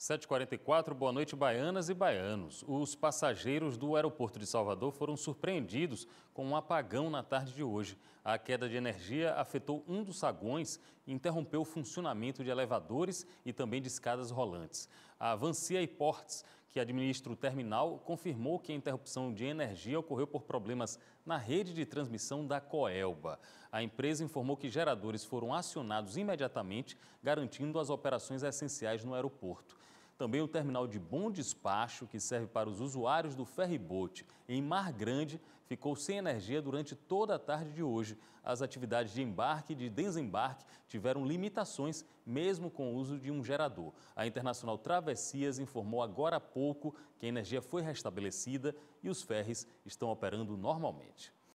7h44, boa noite, baianas e baianos. Os passageiros do aeroporto de Salvador foram surpreendidos com um apagão na tarde de hoje. A queda de energia afetou um dos saguões e interrompeu o funcionamento de elevadores e também de escadas rolantes. A Vancia Portes que administra o terminal, confirmou que a interrupção de energia ocorreu por problemas na rede de transmissão da Coelba. A empresa informou que geradores foram acionados imediatamente, garantindo as operações essenciais no aeroporto. Também o terminal de bom despacho, que serve para os usuários do ferribote em Mar Grande, ficou sem energia durante toda a tarde de hoje. As atividades de embarque e de desembarque tiveram limitações, mesmo com o uso de um gerador. A Internacional Travessias informou agora há pouco que a energia foi restabelecida e os ferres estão operando normalmente.